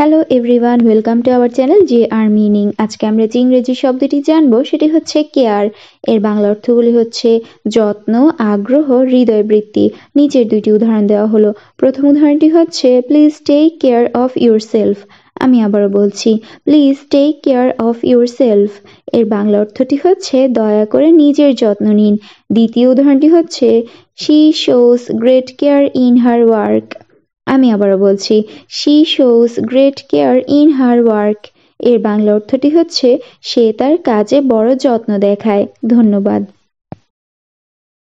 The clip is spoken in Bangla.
hello everyone welcome to our channel G আর মিনিং আজকে আমরা যে ইংরেজি শব্দটি জানবো সেটি হচ্ছে কেয়ার এর বাংলা অর্থগুলি হচ্ছে যত্ন আগ্রহ হৃদয় বৃত্তি নিচের দুইটি উদাহরণ দেওয়া হলো প্রথম উদাহরণটি হচ্ছে please take care of yourself আমি আবারও বলছি please take care of yourself এর বাংলা অর্থটি হচ্ছে দয়া করে নিজের যত্ন নিন দ্বিতীয় উদাহরণটি হচ্ছে she shows great care in her work আমি আবারও বলছি she shows great care in her work এর বাংলা অর্থটি হচ্ছে সে তার কাজে বড় যত্ন দেখায় ধন্যবাদ